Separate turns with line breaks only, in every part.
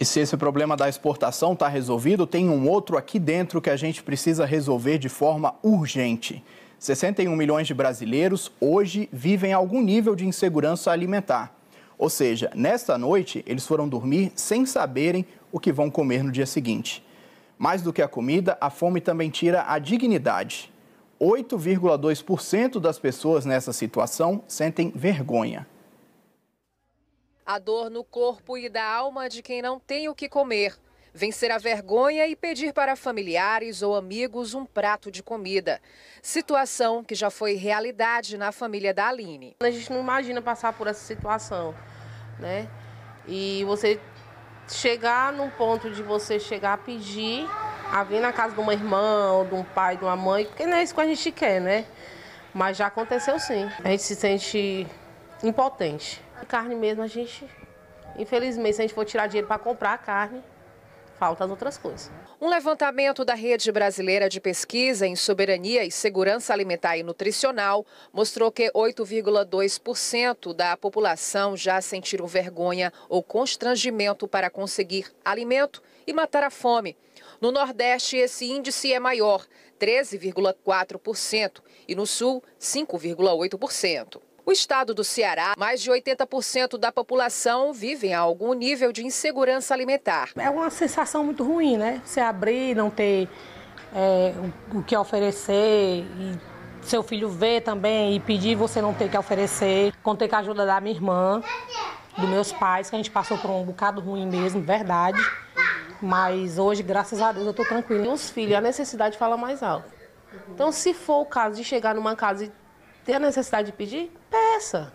E se esse problema da exportação está resolvido, tem um outro aqui dentro que a gente precisa resolver de forma urgente. 61 milhões de brasileiros hoje vivem algum nível de insegurança alimentar. Ou seja, nesta noite eles foram dormir sem saberem o que vão comer no dia seguinte. Mais do que a comida, a fome também tira a dignidade. 8,2% das pessoas nessa situação sentem vergonha
a dor no corpo e da alma de quem não tem o que comer, vencer a vergonha e pedir para familiares ou amigos um prato de comida. Situação que já foi realidade na família da Aline. A gente não imagina passar por essa situação, né? E você
chegar num ponto de você chegar a pedir a vir na casa de uma irmã, de um pai, de uma mãe, porque não é isso que a gente quer, né? Mas já aconteceu sim. A gente se sente impotente. A carne mesmo, a gente, infelizmente, se a gente for tirar dinheiro para comprar a carne, falta as outras coisas.
Um levantamento da Rede Brasileira de Pesquisa em Soberania e Segurança Alimentar e Nutricional mostrou que 8,2% da população já sentiram vergonha ou constrangimento para conseguir alimento e matar a fome. No Nordeste, esse índice é maior, 13,4%, e no Sul, 5,8%. O estado do Ceará, mais de 80% da população vive em algum nível de insegurança alimentar. É uma sensação muito ruim, né? Você abrir, não ter é,
o que oferecer e seu filho ver também e pedir você não ter que oferecer. Contei com a ajuda da minha irmã, dos meus pais, que a gente passou por um bocado ruim
mesmo, verdade. Mas hoje, graças a Deus, eu estou tranquila. E os filhos, a necessidade fala mais alto. Então, se for o caso de chegar numa casa e ter a necessidade de pedir, peça.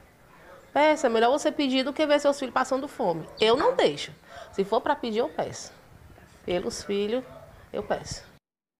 Peça, é melhor você pedir do que ver seus filhos passando fome. Eu não deixo. Se for para pedir, eu peço. Pelos filhos, eu peço.